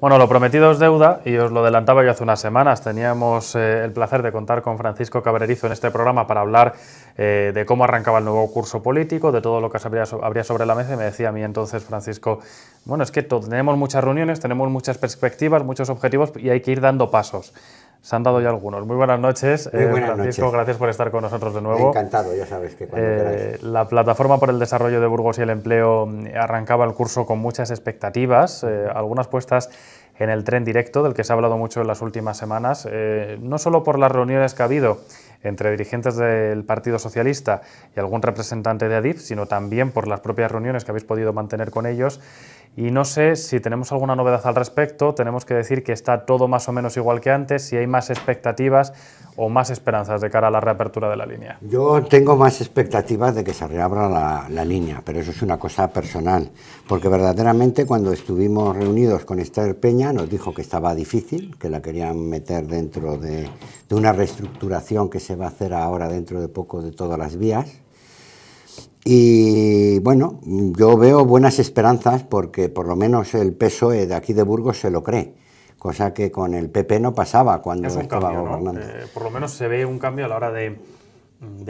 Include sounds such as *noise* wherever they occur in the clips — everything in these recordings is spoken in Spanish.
Bueno, lo prometido es deuda y os lo adelantaba yo hace unas semanas. Teníamos eh, el placer de contar con Francisco Cabrerizo en este programa para hablar eh, de cómo arrancaba el nuevo curso político, de todo lo que habría, habría sobre la mesa y me decía a mí entonces Francisco, bueno, es que tenemos muchas reuniones, tenemos muchas perspectivas, muchos objetivos y hay que ir dando pasos. Se han dado ya algunos. Muy buenas noches. Muy eh, buenas noches. Francisco, gracias por estar con nosotros de nuevo. Encantado, ya sabes que cuando eh, La Plataforma por el Desarrollo de Burgos y el Empleo mm, arrancaba el curso con muchas expectativas, eh, algunas puestas en el tren directo, del que se ha hablado mucho en las últimas semanas, no solo por las reuniones que ha habido entre dirigentes del Partido Socialista y algún representante de ADIF, sino también por las propias reuniones que habéis podido mantener con ellos y no sé si tenemos alguna novedad al respecto, tenemos que decir que está todo más o menos igual que antes, si hay más expectativas o más esperanzas de cara a la reapertura de la línea. Yo tengo más expectativas de que se reabra la, línea, pero eso es una cosa personal, porque verdaderamente cuando estuvimos reunidos con Esther Peña nos dijo que estaba difícil, que la querían meter dentro de, de una reestructuración que se va a hacer ahora dentro de poco de todas las vías y bueno, yo veo buenas esperanzas porque por lo menos el PSOE de aquí de Burgos se lo cree, cosa que con el PP no pasaba cuando estaba gobernando. Eh, por lo menos se ve un cambio a la hora de,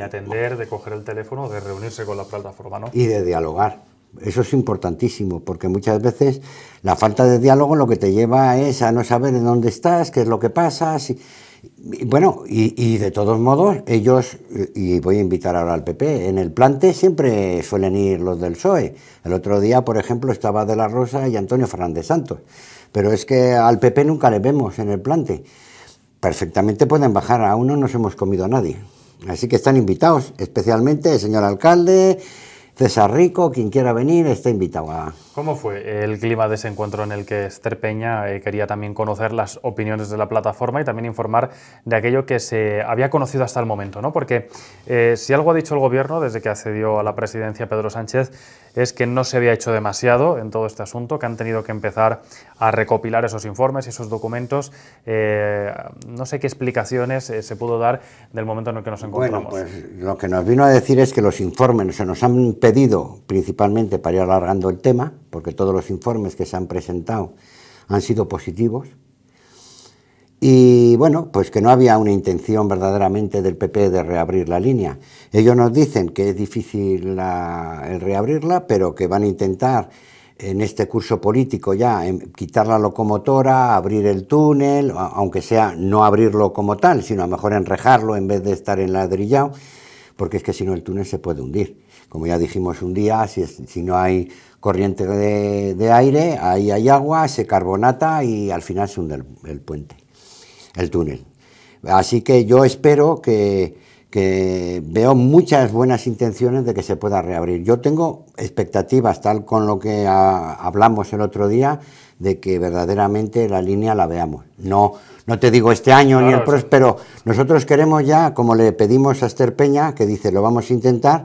atender, de coger el teléfono, de reunirse con la plataforma, ¿no? Y de dialogar. Eso es importantísimo, porque muchas veces la falta de diálogo lo que te lleva es a no saber en dónde estás, qué es lo que pasa. Si, bueno, y, de todos modos, ellos, y voy a invitar ahora al PP, en el plante siempre suelen ir los del PSOE. El otro día, por ejemplo, estaba De la Rosa y Antonio Fernández Santos. Pero es que al PP nunca le vemos en el plante. Perfectamente pueden bajar, aún no nos hemos comido a nadie. Así que están invitados, especialmente el señor alcalde, César Rico, quien quiera venir, está invitado ¿Cómo fue el clima de ese encuentro en el que Esther Peña eh, quería también conocer las opiniones de la plataforma y también informar de aquello que se había conocido hasta el momento? ¿no? Porque eh, si algo ha dicho el gobierno desde que accedió a la presidencia Pedro Sánchez es que no se había hecho demasiado en todo este asunto, que han tenido que empezar a recopilar esos informes y esos documentos. Eh, no sé qué explicaciones se pudo dar del momento en el que nos encontramos. Bueno, pues lo que nos vino a decir es que los informes se nos han pedido principalmente para ir alargando el tema, porque todos los informes que se han presentado han sido positivos. Y bueno, pues que no había una intención verdaderamente del PP de reabrir la línea. Ellos nos dicen que es difícil el reabrirla, pero que van a intentar en este curso político ya em, quitar la locomotora, abrir el túnel, aunque sea no abrirlo como tal, sino a lo mejor enrejarlo en vez de estar en porque es que si no el túnel se puede hundir. Como ya dijimos un día, si, si no hay corriente de, aire, ahí hay agua, se carbonata y al final se hunde el puente, el túnel. Así que yo espero que que veo muchas buenas intenciones de que se pueda reabrir. Yo tengo expectativas, tal con lo que ah, hablamos el otro día, de que verdaderamente la línea la veamos. No, no te digo este año ni el próximo, pero nosotros queremos ya, como le pedimos a Esther Peña, que dice lo vamos a intentar,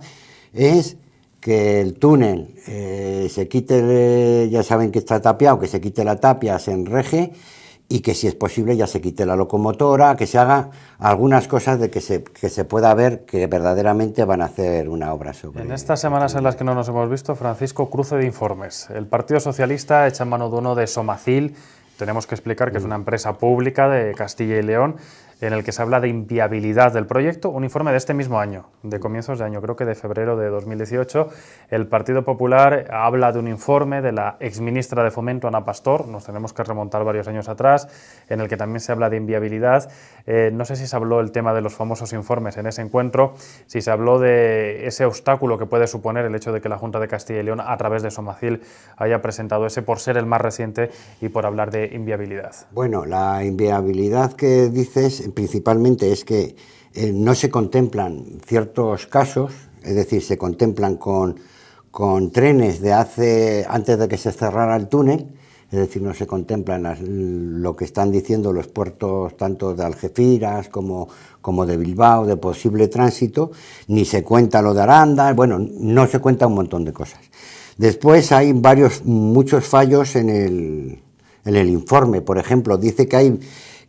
es que el túnel eh, se quite, ya saben que está tapiado, que se quite la tapia, se enreje y que si es posible ya se quite la locomotora, que se haga algunas cosas de que se, pueda ver que verdaderamente van a hacer una obra sobre... En estas semanas en las que no nos hemos visto, Francisco, cruce de informes. El Partido Socialista echa mano de uno de Somacil, tenemos que explicar que es una empresa pública de Castilla y León, en el que se habla de inviabilidad del proyecto, un informe de este mismo año, de mm. comienzos de año, creo que de febrero de 2018. El Partido Popular habla de un informe de la ex ministra de Fomento, Ana Pastor, nos tenemos que remontar varios años atrás, en el que también se habla de inviabilidad. Eh, no sé si se habló el tema de los famosos informes en ese encuentro, si se habló de ese obstáculo que puede suponer el hecho de que la Junta de Castilla y León, a través de Somacil, haya presentado ese por ser el más reciente y por hablar de inviabilidad. Bueno, la inviabilidad que dices principalmente es que eh, no se contemplan ciertos casos, es decir, se contemplan con, con trenes de hace, antes de que se cerrara el túnel, es decir, no se contemplan lo que están diciendo los puertos tanto de Algeciras como, como de Bilbao, de posible tránsito, ni se cuenta lo de Aranda, bueno, no se cuenta un montón de cosas. Después hay varios, muchos fallos en el, en el informe, por ejemplo, dice que hay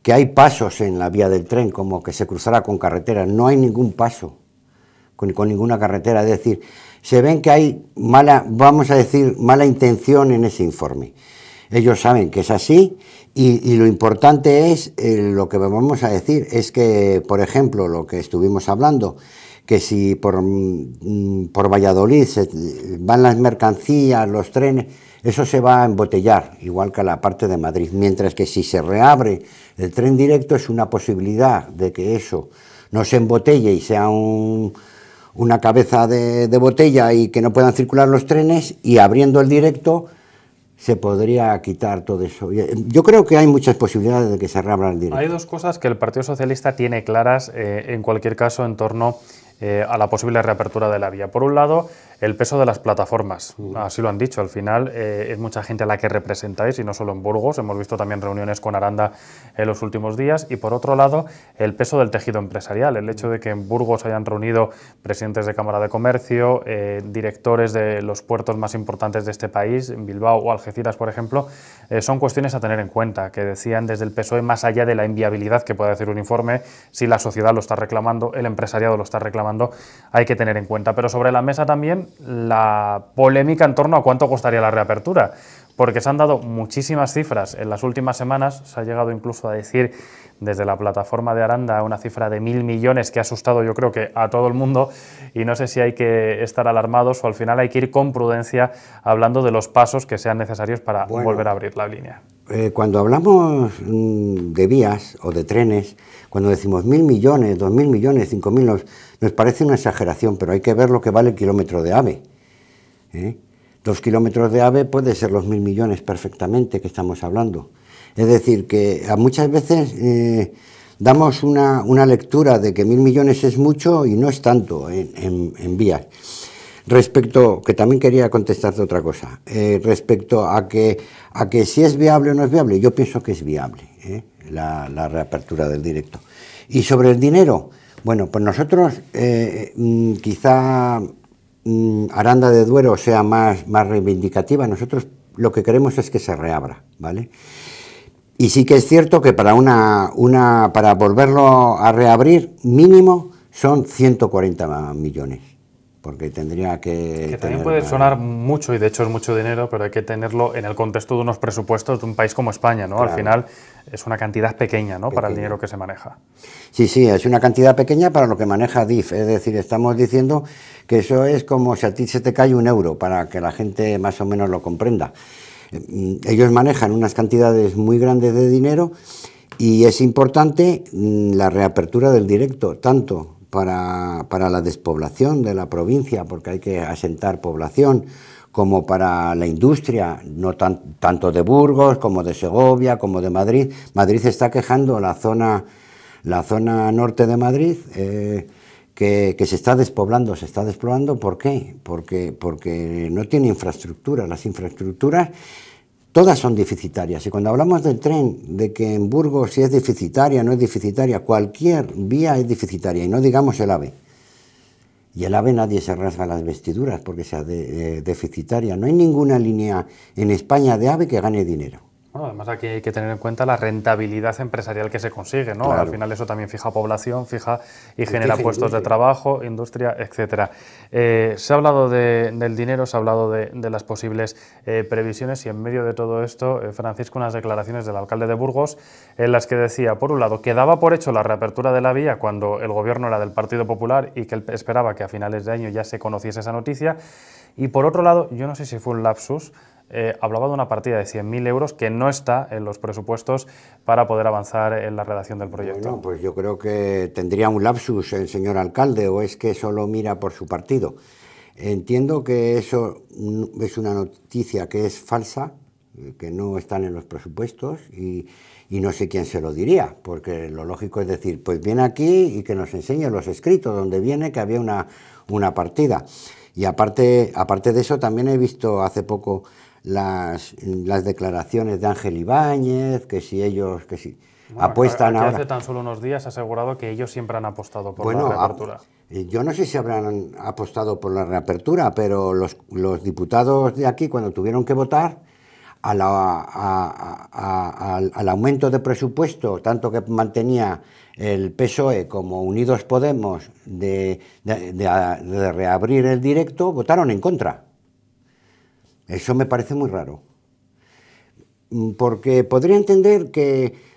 que hay pasos en la vía del tren, como que se cruzará con carretera. No hay ningún paso con, ninguna carretera. Es decir, se ven que hay mala, vamos a decir, mala intención en ese informe. Ellos saben que es así y, lo importante es eh, lo que vamos a decir, es que, por ejemplo, lo que estuvimos hablando, que si por, mm, mm, por Valladolid van las mercancías, los trenes, eso se va a embotellar, igual que la parte de Madrid. Mientras que si se reabre el tren directo es una posibilidad de que eso no se embotelle y sea una cabeza de, botella y que no puedan circular los trenes y abriendo el directo se podría quitar todo eso. Eh, yo creo que hay muchas posibilidades de que se reabra el directo. Hay dos cosas que el Partido Socialista tiene claras eh, en cualquier caso en torno eh, a la posible reapertura de la vía. Por un lado, el peso de las plataformas. Así lo han dicho. Al final eh, es mucha gente a la que representáis y no solo en Burgos. Hemos visto también reuniones con Aranda en los últimos días. Y por otro lado, el peso del tejido empresarial. El hecho de que en Burgos hayan reunido presidentes de Cámara de Comercio, eh, directores de los puertos más importantes de este país, en Bilbao o Algeciras, por ejemplo, son cuestiones a tener en cuenta. Que decían desde el PSOE, más allá de la inviabilidad que puede hacer un informe, si la sociedad lo está reclamando, el empresariado lo está reclamando hay que tener en cuenta. Pero sobre la mesa también la polémica en torno a cuánto costaría la reapertura, porque se han dado muchísimas cifras en las últimas semanas, se ha llegado incluso a decir desde la plataforma de Aranda una cifra de mil millones que ha asustado yo creo que a todo el mundo y no sé si hay que estar alarmados o al final hay que ir con prudencia hablando de los pasos que sean necesarios para volver a abrir la línea. Eh, cuando hablamos mm, de vías o de trenes, cuando decimos mil millones, dos mil millones, cinco mil, nos, parece una exageración, pero hay que ver lo que vale el kilómetro de ave. ¿eh? Dos kilómetros de ave puede ser los mil millones perfectamente que estamos hablando. Es decir, que muchas veces eh, damos una, lectura de que mil millones es mucho y no es tanto en vías. Respecto, que también quería contestarte otra cosa, eh, respecto a que, a que si es viable o no es viable, yo pienso que es viable eh, la, reapertura del directo. Y sobre el dinero, bueno, pues nosotros eh, mm, quizá mm, Aranda de Duero sea más, más reivindicativa, nosotros lo que queremos es que se reabra, ¿vale? Y sí que es cierto que para, una, una, para volverlo a reabrir, mínimo son 140 millones porque tendría que... Que también puede sonar mucho, y de hecho es mucho dinero, pero hay que tenerlo en el contexto de unos presupuestos de un país como España, ¿no? Al final es una cantidad pequeña, ¿no? Para el dinero que se maneja. Sí, sí, es una cantidad pequeña para lo que maneja DIF, es decir, estamos diciendo que eso es como si a ti se te cae un euro, para que la gente más o menos lo comprenda. Mm, ellos manejan unas cantidades muy grandes de dinero y es importante mm, la reapertura del directo, tanto para, la despoblación de la provincia, porque hay que asentar población, como para la industria, no tan, tanto de Burgos como de Segovia, como de Madrid. Madrid está quejando la zona, la zona norte de Madrid, eh, que, se está despoblando. ¿Se está despoblando por qué? Porque, porque no tiene infraestructura. Las infraestructuras todas son deficitarias. Y cuando hablamos del tren, de que en Burgos si es deficitaria, no es deficitaria, cualquier vía es deficitaria, y no digamos el AVE. Y el AVE nadie se rasga las vestiduras porque sea eh, deficitaria. No hay ninguna línea en España de AVE que gane dinero además aquí hay que tener en cuenta la rentabilidad empresarial que se consigue, ¿no? Al final eso también fija población, fija y genera puestos de trabajo, industria, etcétera. Eh, se ha hablado del dinero, se ha hablado de, las posibles eh, previsiones y en medio de todo esto, eh, Francisco, unas declaraciones del alcalde de Burgos en las que decía, por un lado, que daba por hecho la reapertura de la vía cuando el gobierno era del Partido Popular y que esperaba que a finales de año ya se conociese esa noticia. Y por otro lado, yo no sé si fue un lapsus, eh, hablaba de una partida de 100.000 euros que no está en los presupuestos para poder avanzar en la redacción del proyecto. Bueno, pues yo creo que tendría un lapsus el señor alcalde o es que solo mira por su partido. Entiendo que eso es una noticia que es falsa, que no están en los presupuestos y, no sé quién se lo diría, porque lo lógico es decir, pues viene aquí y que nos enseñe los escritos, donde viene que había una, una partida. Y aparte, aparte de eso, también he visto hace poco las, las declaraciones de Ángel Ibáñez, que si ellos, que si apuestan ahora. Hace tan solo unos días ha asegurado que ellos siempre han apostado por la reapertura. Yo no sé si habrán apostado por la reapertura, pero los, diputados de aquí, cuando tuvieron que votar, al, aumento de presupuesto, tanto que mantenía el PSOE como Unidos Podemos de reabrir el directo, votaron en contra. Eso me parece muy raro. Mm, porque podría entender que,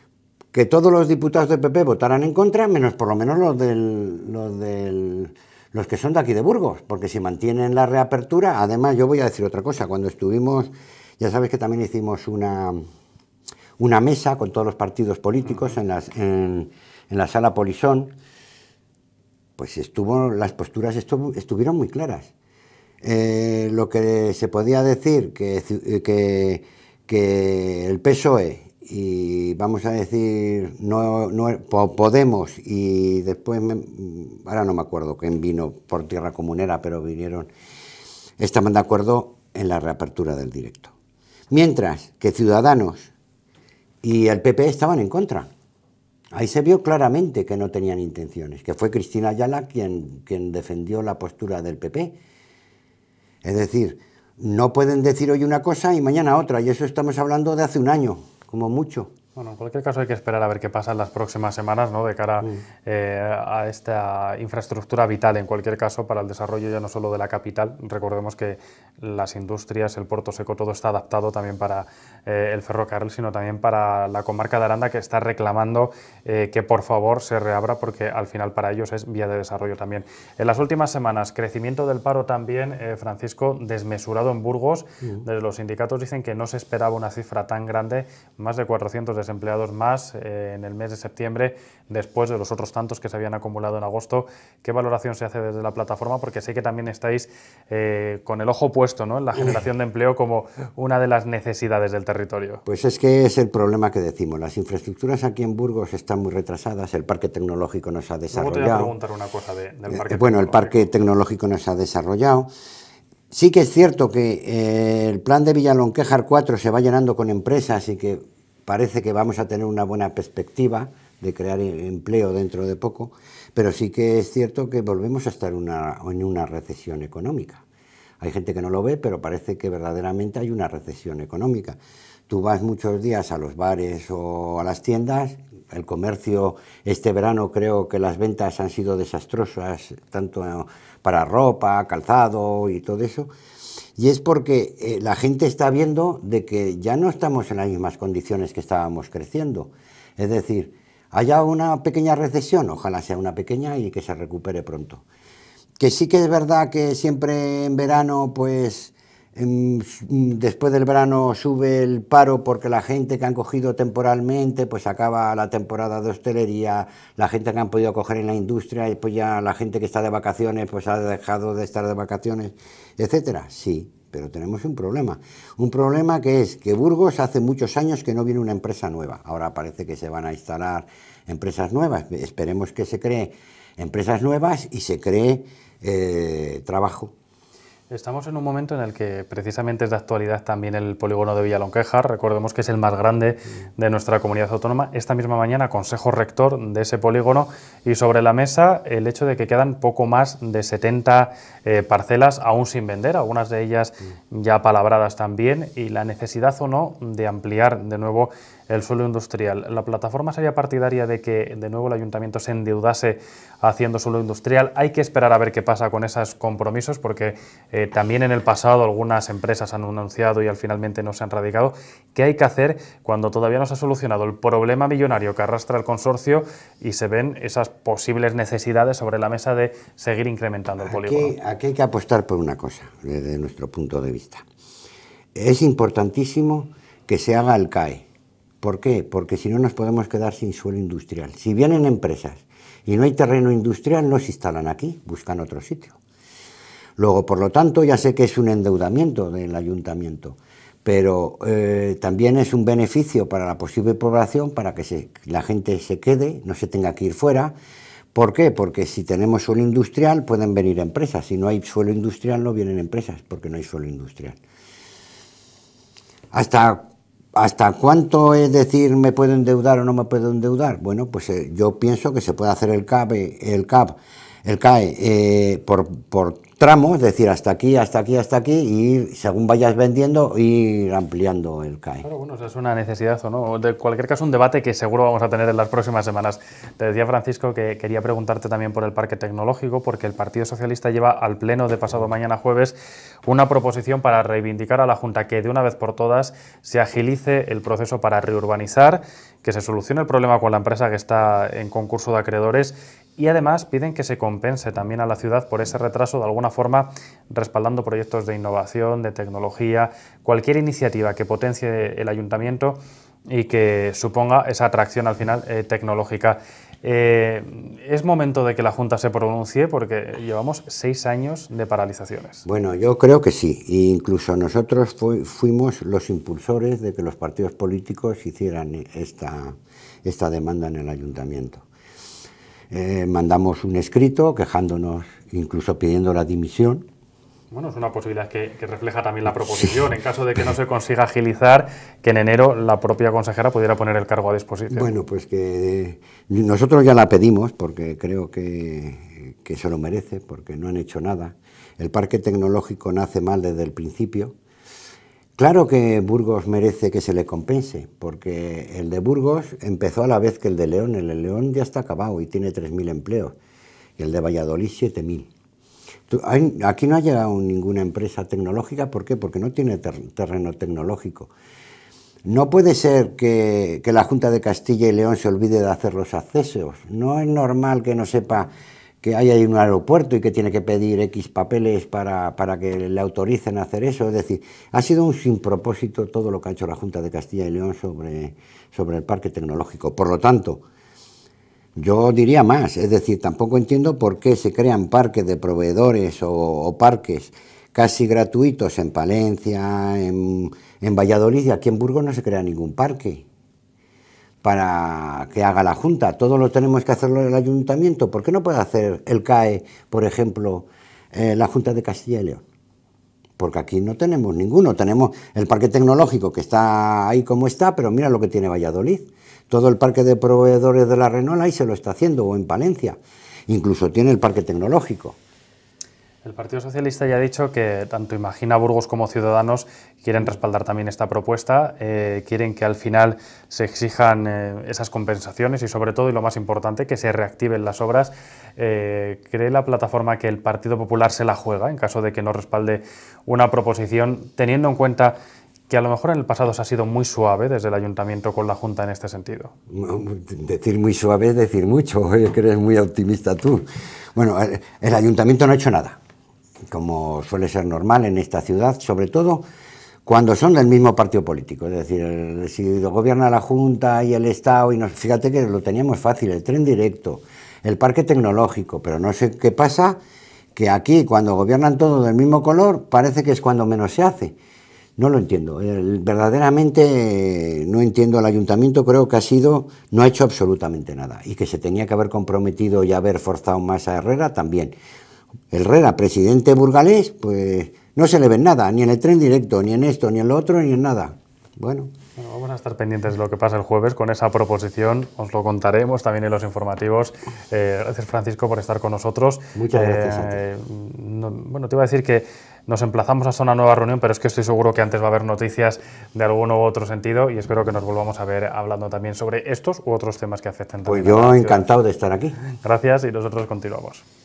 todos los diputados del PP votaran en contra, menos por lo menos los, del, los, los que son de aquí de Burgos, porque si mantienen la reapertura, además yo voy a decir otra cosa, cuando estuvimos, ya sabes que también hicimos una, una mesa con todos los partidos políticos en, en, la sala Polisón, pues estuvo, las posturas estuvieron muy claras. Eh, lo que se podía decir que, el PSOE y vamos a decir no, no e, Podemos y después ahora no me acuerdo quién vino por tierra comunera pero vinieron estaban de acuerdo en la reapertura del directo mientras que Ciudadanos y el PP e estaban en contra Ahí se vio claramente que no tenían intenciones, que fue Cristina Ayala quien, quien defendió la postura del PP es decir, no pueden decir hoy una cosa y mañana otra, y eso estamos hablando de hace un año, como mucho. Bueno, en cualquier caso hay que esperar a ver qué pasa en las próximas semanas ¿no? de cara mm. eh, a esta infraestructura vital, en cualquier caso, para el desarrollo ya no solo de la capital. Recordemos que las industrias, el puerto seco, todo está adaptado también para eh, el ferrocarril, sino también para la comarca de Aranda, que está reclamando eh, que por favor se reabra, porque al final para ellos es vía de desarrollo también. En las últimas semanas, crecimiento del paro también, Francisco, desmesurado en Burgos. Mm. Desde los sindicatos dicen que no se esperaba una cifra tan grande, más de 400 de empleados más eh, en el mes de septiembre, después de los otros tantos que se habían acumulado en agosto. ¿Qué valoración se hace desde la plataforma? Porque sé que también estáis eh, con el ojo puesto ¿no? en la generación de empleo como una de las necesidades del territorio. Pues es que es el problema que decimos. Las infraestructuras aquí en Burgos están muy retrasadas, el parque tecnológico no se ha desarrollado. preguntar una cosa del eh, parque bueno, el parque tecnológico no se ha desarrollado. Sí que es cierto que el plan de Villalonquejar 4 se va llenando con empresas y que parece que vamos a tener una buena perspectiva de crear e-, empleo dentro de poco, pero sí que es cierto que volvemos a estar una, en una recesión económica. Hay gente que no lo ve, pero parece que verdaderamente hay una recesión económica. Tú vas muchos días a los bares o a las tiendas, el comercio este verano creo que las ventas han sido desastrosas, tanto para ropa, calzado y todo eso, y es porque eh, la gente está viendo de que ya no estamos en las mismas condiciones que estábamos creciendo. Es decir, haya una pequeña recesión, ojalá sea una pequeña y que se recupere pronto. Que sí que es verdad que siempre en verano, pues Mm, después del verano sube el paro porque la gente que han cogido temporalmente, pues acaba la temporada de hostelería, la gente que han podido coger en la industria, y pues ya la gente que está de vacaciones, pues ha dejado de estar de vacaciones, etcétera. Sí, pero tenemos un problema. Un problema que es que Burgos hace muchos años que no viene una empresa nueva. Ahora parece que se van a instalar empresas nuevas. Esperemos que se creen empresas nuevas y se cree eh, trabajo Estamos en un momento en el que precisamente es de actualidad también el polígono de Villalonquejar. Recordemos que es el más grande de nuestra comunidad autónoma. Esta misma mañana, Consejo Rector de ese polígono y sobre la mesa el hecho de que quedan poco más de 70 eh, parcelas aún sin vender, algunas de ellas ya palabradas también, y la necesidad o no de ampliar de nuevo el suelo industrial. ¿La plataforma sería partidaria de que de nuevo el ayuntamiento se endeudase haciendo suelo industrial? Hay que esperar a ver qué pasa con esos compromisos porque eh, también en el pasado algunas empresas han anunciado y al finalmente no se han radicado. ¿Qué hay que hacer cuando todavía no se ha solucionado el problema millonario que arrastra el consorcio y se ven esas posibles necesidades sobre la mesa de seguir incrementando el polígono? aquí hay que apostar por una cosa desde nuestro punto de vista. Es importantísimo que se haga el CAE, ¿Por qué? Porque si no nos podemos quedar sin suelo industrial. Si vienen empresas y no hay terreno industrial, no se instalan aquí, buscan otro sitio. Luego, por lo tanto, ya sé que es un endeudamiento del ayuntamiento, pero eh, también es un beneficio para la posible población, para que la gente se quede, no se tenga que ir fuera. ¿Por qué? Porque si tenemos suelo industrial pueden venir empresas, si no hay suelo industrial no vienen empresas, porque no hay suelo industrial. ¿Hasta ¿Hasta cuánto es decir me puedo endeudar o no me puedo endeudar? Bueno, pues eh, yo pienso que se puede hacer el CAP, el CAP el CAE eh, por, tramo, es decir, hasta aquí, hasta aquí, hasta aquí, y según vayas vendiendo, ir ampliando el CAE. bueno, es una necesidad o no. De cualquier caso, un debate que seguro vamos a tener en las próximas semanas. Te decía, Francisco, que quería preguntarte también por el parque tecnológico, porque el Partido Socialista lleva al pleno de pasado mañana jueves una proposición para reivindicar a la Junta que de una vez por todas se agilice el proceso para reurbanizar que se solucione el problema con la empresa que está en concurso de acreedores y además piden que se compense también a la ciudad por ese retraso de alguna forma respaldando proyectos de innovación, de tecnología, cualquier iniciativa que potencie el ayuntamiento y que suponga esa atracción al final eh, tecnológica. Eh, es momento de que la Junta se pronuncie porque llevamos seis años de paralizaciones. Bueno, yo creo que sí. E incluso nosotros fuimos los impulsores de que los partidos políticos hicieran esta, esta demanda en el ayuntamiento. Eh, mandamos un escrito quejándonos, incluso pidiendo la dimisión bueno, es una posibilidad que, refleja también la proposición. En caso de que no *laughs* se consiga agilizar, que en enero la propia consejera pudiera poner el cargo a disposición. Bueno, pues que eh, nosotros ya la pedimos porque creo que, que se lo merece, porque no han hecho nada. El parque tecnológico nace mal desde el principio. Claro que Burgos merece que se le compense, porque el de Burgos empezó a la vez que el de León. El de León ya está acabado y tiene 3.000 empleos, y el de Valladolid 7.000 aquí no ha llegado ninguna empresa tecnológica, ¿por qué? Porque no tiene terreno tecnológico. No puede ser que, la Junta de Castilla y León se olvide de hacer los accesos. No es normal que no sepa que hay un aeropuerto y que tiene que pedir X papeles para, que le autoricen hacer eso. Es decir, ha sido un sinpropósito todo lo que ha hecho la Junta de Castilla y León sobre el parque tecnológico. Por lo tanto, yo diría más, es decir, tampoco entiendo por qué se crean parques de proveedores o, parques casi gratuitos en Palencia, en, Valladolid aquí en Burgos no se crea ningún parque para que haga la Junta. Todo lo tenemos que hacerlo el Ayuntamiento. ¿Por qué no puede hacer el CAE, por ejemplo, eh, la Junta de Castilla y León? porque aquí no tenemos ninguno. Tenemos el parque tecnológico que está ahí como está, pero mira lo que tiene Valladolid. Todo el parque de proveedores de la Renault ahí se lo está haciendo, o en Palencia. Incluso tiene el parque tecnológico. El Partido Socialista ya ha dicho que tanto Imagina Burgos como Ciudadanos quieren respaldar también esta propuesta, eh, quieren que al final se exijan eh, esas compensaciones y sobre todo, y lo más importante, que se reactiven las obras. Eh, ¿Cree la plataforma que el Partido Popular se la juega en caso de que no respalde una proposición, teniendo en cuenta que a lo mejor en el pasado se ha sido muy suave desde el ayuntamiento con la Junta en este sentido? decir muy suave es decir mucho, *laughs* que eres muy optimista tú. Bueno, el ayuntamiento no ha hecho nada como suele ser normal en esta ciudad, sobre todo cuando son del mismo partido político. Es decir, si gobierna la Junta y el Estado, y nos, fíjate que lo teníamos fácil, el tren directo, el parque tecnológico, pero no sé qué pasa, que aquí cuando gobiernan todos del mismo color, parece que es cuando menos se hace. No lo entiendo. verdaderamente eh, no entiendo el ayuntamiento. Creo que ha sido, no ha hecho absolutamente nada. Y que se tenía que haber comprometido y haber forzado más a Herrera también. El RERA, presidente burgalés, pues no se le ve nada, ni en el tren directo, ni en esto, ni en lo otro, ni en nada. Bueno. Vamos a estar pendientes de lo que pasa el jueves con esa proposición, os lo contaremos también en los informativos. Eh, gracias Francisco por estar con nosotros. Muchas eh, gracias. bueno, te iba a decir que nos emplazamos hasta una nueva reunión, pero es que estoy seguro que antes va a haber noticias de alguno u otro sentido y espero que nos volvamos a ver hablando también sobre estos u otros temas que afectan. Pues yo encantado de estar aquí. Gracias y nosotros continuamos.